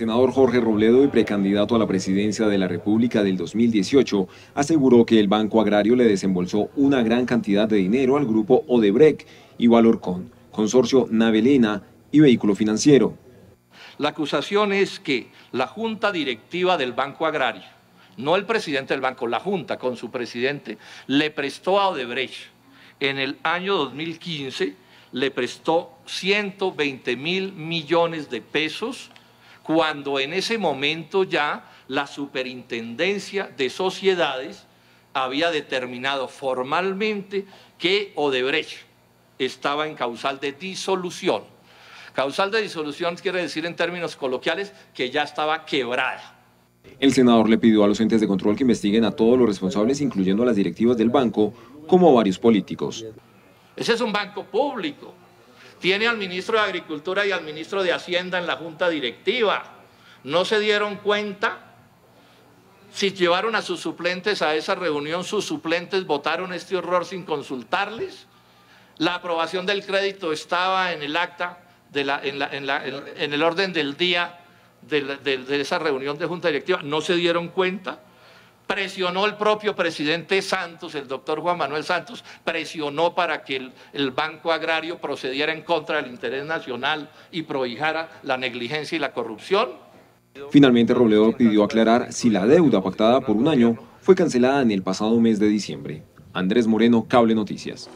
senador Jorge Robledo y precandidato a la presidencia de la República del 2018, aseguró que el Banco Agrario le desembolsó una gran cantidad de dinero al grupo Odebrecht y Valorcon, consorcio Navelena y Vehículo Financiero. La acusación es que la Junta Directiva del Banco Agrario, no el presidente del banco, la Junta con su presidente, le prestó a Odebrecht en el año 2015 le prestó 120 mil millones de pesos cuando en ese momento ya la Superintendencia de Sociedades había determinado formalmente que Odebrecht estaba en causal de disolución. Causal de disolución quiere decir en términos coloquiales que ya estaba quebrada. El senador le pidió a los entes de control que investiguen a todos los responsables, incluyendo a las directivas del banco, como a varios políticos. Ese es un banco público, tiene al ministro de Agricultura y al ministro de Hacienda en la junta directiva. ¿No se dieron cuenta? Si llevaron a sus suplentes a esa reunión, sus suplentes votaron este horror sin consultarles. La aprobación del crédito estaba en el acta, de la, en, el orden del día de, de esa reunión de junta directiva. ¿No se dieron cuenta? presionó el propio presidente Santos, el doctor Juan Manuel Santos, presionó para que el, Banco Agrario procediera en contra del interés nacional y prohijara la negligencia y la corrupción. Finalmente, Robledo pidió aclarar si la deuda pactada por un año fue cancelada en el pasado mes de diciembre. Andrés Moreno, Cable Noticias.